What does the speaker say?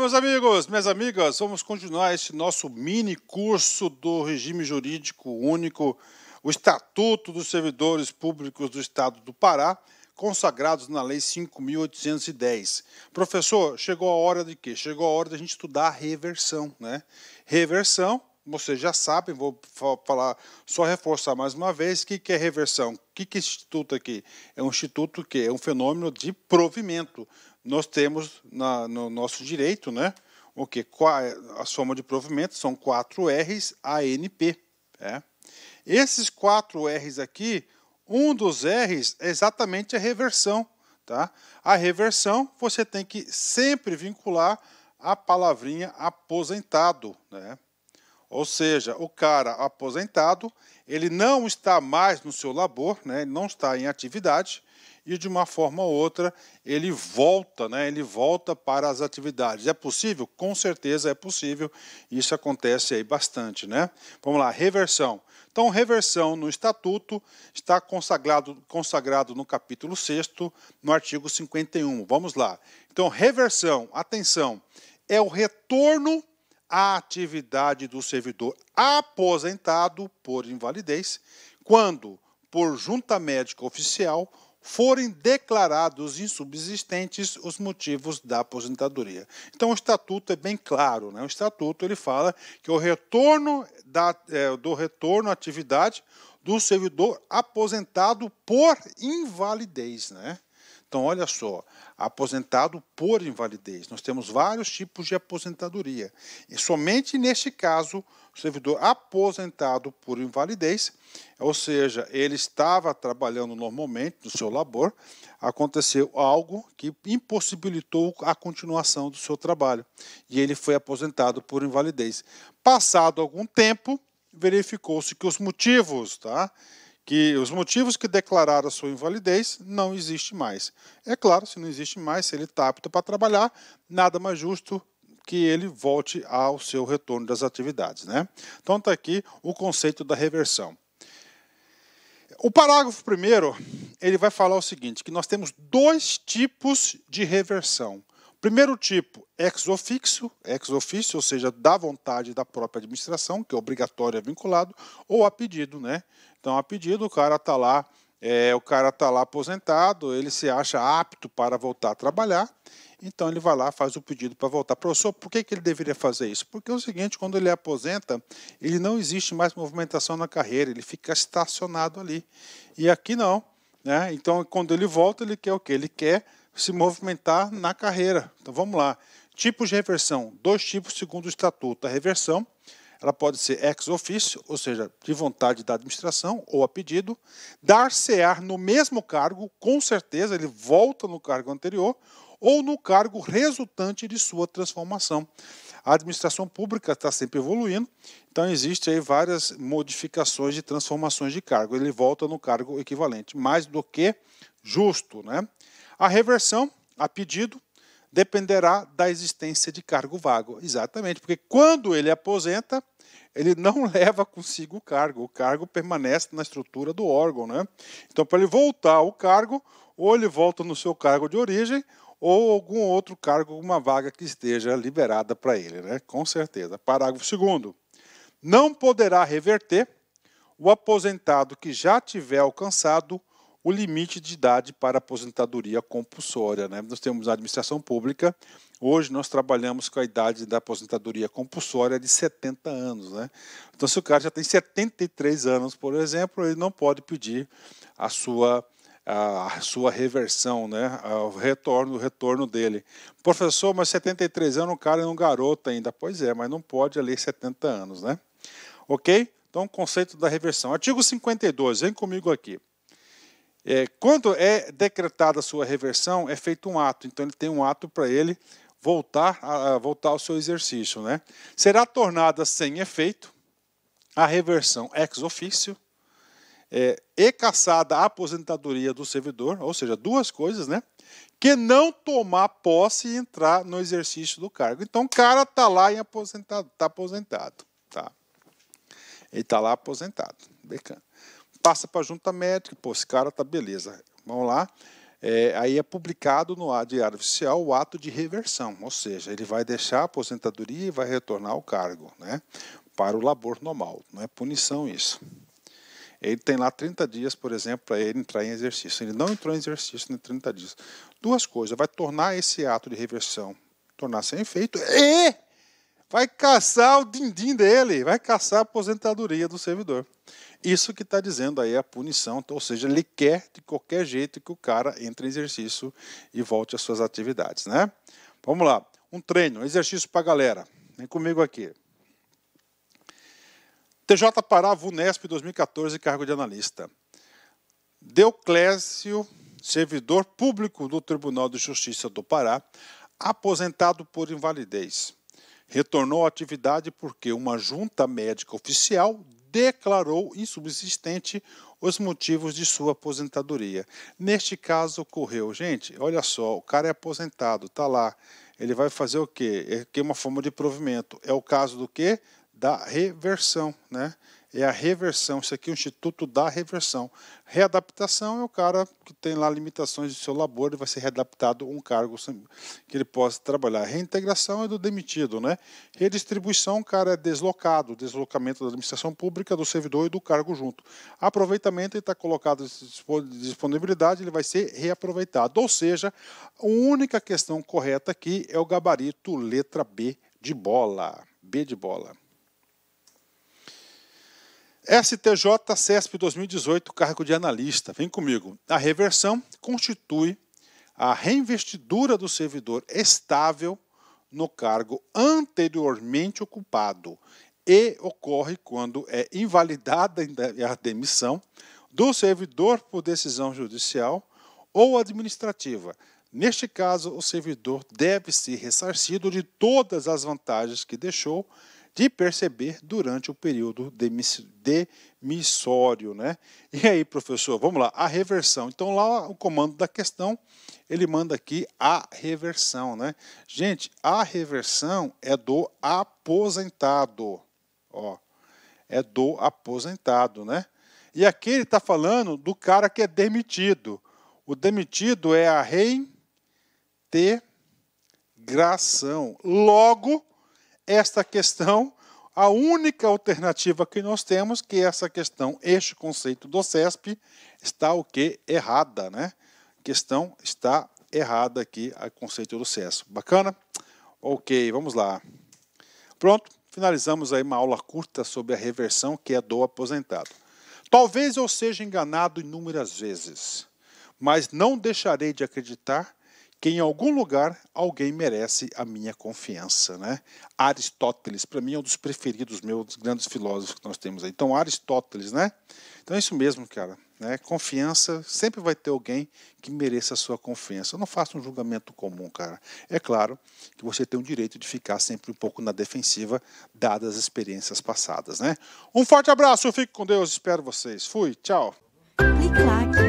meus amigos, minhas amigas, vamos continuar esse nosso mini curso do regime jurídico único, o Estatuto dos Servidores Públicos do Estado do Pará consagrados na Lei 5.810. Professor, chegou a hora de quê? Chegou a hora da gente estudar a reversão. Né? Reversão, vocês já sabem, vou falar, só reforçar mais uma vez, o que, que é reversão? O que, que é instituto aqui? É um instituto que é um fenômeno de provimento. Nós temos na, no nosso direito, né? O que? A soma de provimento são quatro R's ANP. É? Esses quatro R's aqui um dos R's é exatamente a reversão. Tá? A reversão você tem que sempre vincular a palavrinha aposentado. Né? Ou seja, o cara aposentado, ele não está mais no seu labor, né? ele não está em atividade, e de uma forma ou outra ele volta, né? ele volta para as atividades. É possível? Com certeza é possível. Isso acontece aí bastante. Né? Vamos lá, reversão. Então, reversão no estatuto está consagrado, consagrado no capítulo 6, no artigo 51. Vamos lá. Então, reversão, atenção, é o retorno à atividade do servidor aposentado por invalidez quando, por junta médica oficial forem declarados insubsistentes os motivos da aposentadoria. Então o estatuto é bem claro, né? O estatuto ele fala que o retorno da, é, do retorno à atividade do servidor aposentado por invalidez, né? Então, olha só, aposentado por invalidez. Nós temos vários tipos de aposentadoria. E somente neste caso, o servidor aposentado por invalidez, ou seja, ele estava trabalhando normalmente no seu labor, aconteceu algo que impossibilitou a continuação do seu trabalho e ele foi aposentado por invalidez. Passado algum tempo, verificou-se que os motivos, tá? que os motivos que declararam sua invalidez não existe mais. É claro, se não existe mais, se ele está apto para trabalhar, nada mais justo que ele volte ao seu retorno das atividades. Né? Então está aqui o conceito da reversão. O parágrafo primeiro, ele vai falar o seguinte, que nós temos dois tipos de reversão. Primeiro tipo, ex officio, ex officio, ou seja, da vontade da própria administração, que é obrigatório é vinculado, ou a pedido, né? Então, a pedido, o cara está lá, é, o cara está lá aposentado, ele se acha apto para voltar a trabalhar, então ele vai lá, faz o pedido para voltar. Professor, por que, que ele deveria fazer isso? Porque é o seguinte, quando ele aposenta, ele não existe mais movimentação na carreira, ele fica estacionado ali. E aqui não. Né? Então, quando ele volta, ele quer o quê? Ele quer se movimentar na carreira. Então vamos lá. Tipos de reversão, dois tipos segundo o estatuto. A reversão, ela pode ser ex officio, ou seja, de vontade da administração ou a pedido, dar se á no mesmo cargo, com certeza ele volta no cargo anterior, ou no cargo resultante de sua transformação. A administração pública está sempre evoluindo, então existe aí várias modificações e transformações de cargo. Ele volta no cargo equivalente, mais do que justo, né? A reversão, a pedido, dependerá da existência de cargo vago. Exatamente, porque quando ele aposenta, ele não leva consigo o cargo. O cargo permanece na estrutura do órgão. Né? Então, para ele voltar o cargo, ou ele volta no seu cargo de origem, ou algum outro cargo, alguma vaga que esteja liberada para ele. Né? Com certeza. Parágrafo 2. Não poderá reverter o aposentado que já tiver alcançado o limite de idade para aposentadoria compulsória. Né? Nós temos na administração pública, hoje nós trabalhamos com a idade da aposentadoria compulsória de 70 anos. Né? Então, se o cara já tem 73 anos, por exemplo, ele não pode pedir a sua a sua reversão, né? o retorno, o retorno dele. Professor, mas 73 anos, o cara é um garoto ainda. Pois é, mas não pode ali 70 anos, né? Ok? Então, conceito da reversão. Artigo 52, vem comigo aqui. É, quando é decretada a sua reversão, é feito um ato. Então ele tem um ato para ele voltar, a, a, voltar ao seu exercício. Né? Será tornada sem efeito a reversão ex officio é, e cassada a aposentadoria do servidor, ou seja, duas coisas, né? Que não tomar posse e entrar no exercício do cargo. Então o cara está lá em aposentado, está aposentado, tá? Ele está lá aposentado, bacana passa para a junta médica, pô, esse cara tá beleza, vamos lá. É, aí é publicado no diário oficial o ato de reversão, ou seja, ele vai deixar a aposentadoria e vai retornar ao cargo, né? Para o labor normal, não é punição isso. Ele tem lá 30 dias, por exemplo, para ele entrar em exercício. Ele não entrou em exercício em 30 dias. Duas coisas, vai tornar esse ato de reversão tornar sem efeito e vai caçar o dindim dele, vai caçar a aposentadoria do servidor. Isso que está dizendo aí a punição, então, ou seja, ele quer de qualquer jeito que o cara entre em exercício e volte às suas atividades, né? Vamos lá, um treino, um exercício para galera. Vem comigo aqui. TJ Pará, VUNESP 2014, cargo de analista. Deuclésio, servidor público do Tribunal de Justiça do Pará, aposentado por invalidez Retornou à atividade porque uma junta médica oficial declarou insubsistente os motivos de sua aposentadoria. Neste caso ocorreu, gente, olha só, o cara é aposentado, tá lá. Ele vai fazer o quê? É que é uma forma de provimento. É o caso do quê? Da reversão, né? é a reversão. Isso aqui é o Instituto da Reversão. Readaptação é o cara que tem lá limitações do seu labor e vai ser readaptado a um cargo que ele possa trabalhar. Reintegração é do demitido, né? Redistribuição, o cara é deslocado, deslocamento da administração pública, do servidor e do cargo junto. Aproveitamento, ele está colocado disponibilidade, ele vai ser reaproveitado. Ou seja, a única questão correta aqui é o gabarito letra B de bola. B de bola. STJ CESP 2018, cargo de analista. Vem comigo. A reversão constitui a reinvestidura do servidor estável no cargo anteriormente ocupado e ocorre quando é invalidada a demissão do servidor por decisão judicial ou administrativa. Neste caso, o servidor deve ser ressarcido de todas as vantagens que deixou de perceber durante o período demissório. Né? E aí, professor, vamos lá, a reversão. Então, lá o comando da questão, ele manda aqui a reversão. Né? Gente, a reversão é do aposentado. Ó, é do aposentado, né? E aqui ele está falando do cara que é demitido. O demitido é a reintegração. Logo, esta questão, a única alternativa que nós temos que é essa questão, este conceito do CESP está o que errada, né? A questão está errada aqui, o conceito do CESP. Bacana? Ok, vamos lá. Pronto, finalizamos aí uma aula curta sobre a reversão que é do aposentado. Talvez eu seja enganado inúmeras vezes, mas não deixarei de acreditar que em algum lugar alguém merece a minha confiança. Né? Aristóteles, para mim, é um dos preferidos meus, dos grandes filósofos que nós temos aí. Então, Aristóteles, né? Então é isso mesmo, cara. Né? Confiança, sempre vai ter alguém que mereça a sua confiança. Eu não faço um julgamento comum, cara. É claro que você tem o direito de ficar sempre um pouco na defensiva, dadas as experiências passadas, né? Um forte abraço, fico com Deus, espero vocês. Fui, tchau. Clique,